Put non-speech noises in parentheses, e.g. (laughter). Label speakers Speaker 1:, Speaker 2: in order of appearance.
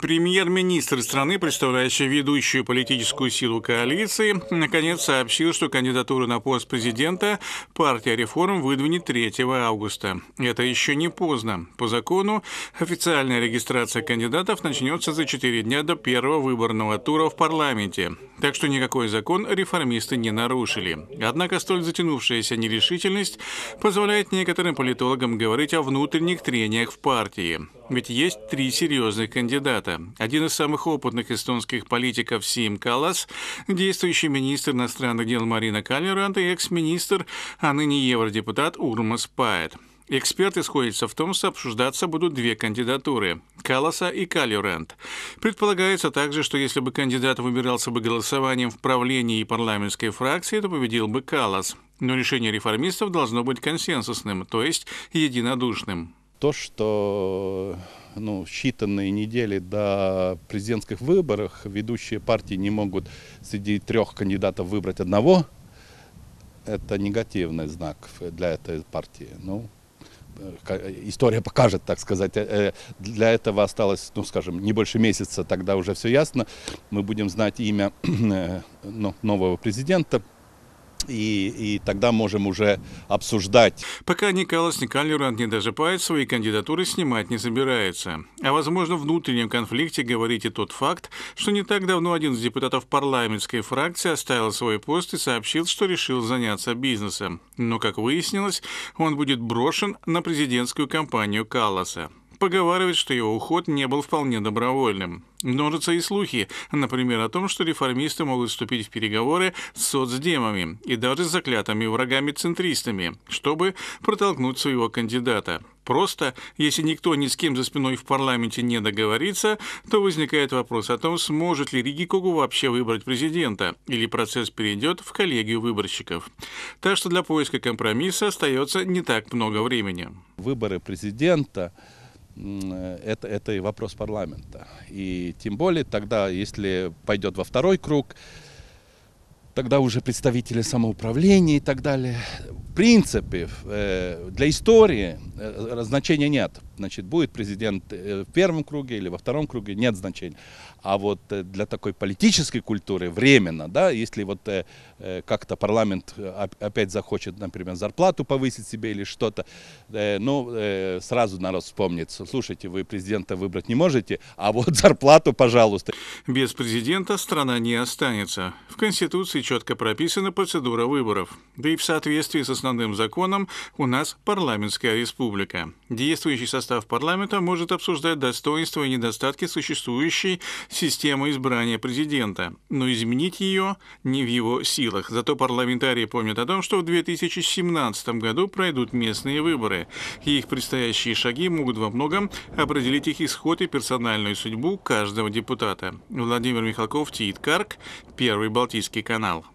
Speaker 1: Премьер-министр страны, представляющий ведущую политическую силу коалиции, наконец сообщил, что кандидатуру на пост президента партия реформ выдвинет 3 августа. Это еще не поздно. По закону официальная регистрация кандидатов начнется за 4 дня до первого выборного тура в парламенте. Так что никакой закон реформисты не нарушили. Однако столь затянувшаяся нерешительность позволяет некоторым политологам говорить о внутренних трениях в партии партии. Ведь есть три серьезных кандидата. Один из самых опытных эстонских политиков Сим Калас, действующий министр иностранных дел Марина Калерант и экс-министр, а ныне евродепутат Урмас Паэт. Эксперты сходятся в том, что обсуждаться будут две кандидатуры – Каласа и Калюрент. Предполагается также, что если бы кандидат выбирался бы голосованием в правлении и парламентской фракции, то победил бы Калас. Но решение реформистов должно быть консенсусным, то есть единодушным то,
Speaker 2: что ну, считанные недели до президентских выборов ведущие партии не могут среди трех кандидатов выбрать одного, это негативный знак для этой партии. Ну, э, история покажет, так сказать. Э, э, для этого осталось, ну, скажем, не больше месяца, тогда уже все ясно. Мы будем знать имя (clears throat) ну, нового президента и, и тогда можем уже обсуждать.
Speaker 1: Пока Николас Никалеранд не дожипает, свои кандидатуры снимать не собирается. О а, возможном внутреннем конфликте говорит и тот факт, что не так давно один из депутатов парламентской фракции оставил свой пост и сообщил, что решил заняться бизнесом. Но, как выяснилось, он будет брошен на президентскую кампанию Калласа. Поговаривают, что его уход не был вполне добровольным. Множатся и слухи, например, о том, что реформисты могут вступить в переговоры с соцдемами и даже с заклятыми врагами-центристами, чтобы протолкнуть своего кандидата. Просто, если никто ни с кем за спиной в парламенте не договорится, то возникает вопрос о том, сможет ли Риги Когу вообще выбрать президента, или процесс перейдет в коллегию выборщиков. Так что для поиска компромисса остается не так много времени.
Speaker 2: Выборы президента это, это и вопрос парламента. И тем более тогда, если пойдет во второй круг, тогда уже представители самоуправления и так далее. В принципе, э, для истории э, значения нет значит, будет президент э, в первом круге или во втором круге, нет значения. А вот э, для такой политической культуры временно, да, если вот э, как-то парламент опять захочет, например, зарплату повысить себе или что-то, ну, сразу народ вспомнит, слушайте, вы президента выбрать не можете, а вот (laughs) зарплату, пожалуйста.
Speaker 1: Без президента страна не останется. В Конституции четко прописана процедура выборов. Да и в соответствии с основным законом у нас парламентская республика. Действующий состав состав парламента может обсуждать достоинства и недостатки существующей системы избрания президента, но изменить ее не в его силах. Зато парламентарии помнят о том, что в 2017 году пройдут местные выборы, и их предстоящие шаги могут во многом определить их исход и персональную судьбу каждого депутата. Владимир Михалков, Тит Карк, Первый Балтийский канал.